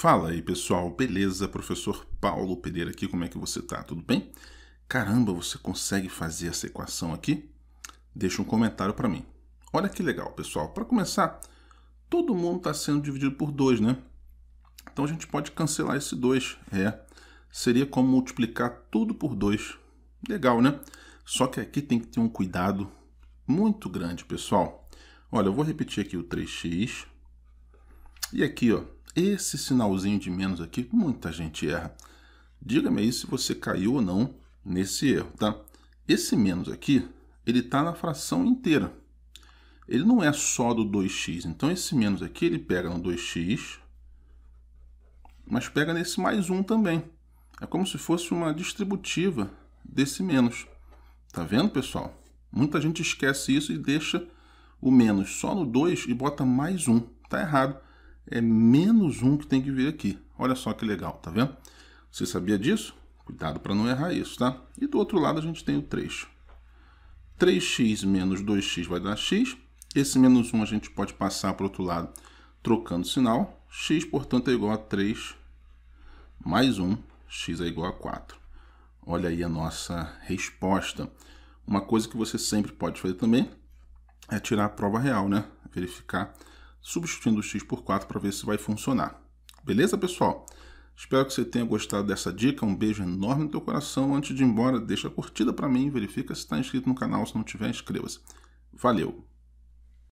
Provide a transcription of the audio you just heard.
Fala aí pessoal, beleza? Professor Paulo Pereira aqui, como é que você tá? Tudo bem? Caramba, você consegue fazer essa equação aqui? Deixa um comentário para mim. Olha que legal, pessoal. Para começar, todo mundo está sendo dividido por 2, né? Então a gente pode cancelar esse 2. É, seria como multiplicar tudo por 2. Legal, né? Só que aqui tem que ter um cuidado muito grande, pessoal. Olha, eu vou repetir aqui o 3x. E aqui, ó, esse sinalzinho de menos aqui, muita gente erra. Diga-me aí se você caiu ou não nesse erro, tá? Esse menos aqui, ele está na fração inteira. Ele não é só do 2x, então esse menos aqui ele pega no 2x, mas pega nesse mais 1 também. É como se fosse uma distributiva desse menos. Tá vendo, pessoal? Muita gente esquece isso e deixa o menos só no 2 e bota mais 1. Tá errado é menos 1 que tem que vir aqui. Olha só que legal, tá vendo? Você sabia disso? Cuidado para não errar isso, tá? E do outro lado a gente tem o 3. 3x menos 2x vai dar x. Esse menos 1 a gente pode passar para o outro lado trocando sinal. x, portanto, é igual a 3 mais 1. x é igual a 4. Olha aí a nossa resposta. Uma coisa que você sempre pode fazer também é tirar a prova real, né? Verificar substituindo o x por 4 para ver se vai funcionar. Beleza, pessoal? Espero que você tenha gostado dessa dica. Um beijo enorme no teu coração. Antes de ir embora, deixa a curtida para mim, verifica se está inscrito no canal. Se não tiver, inscreva-se. Valeu!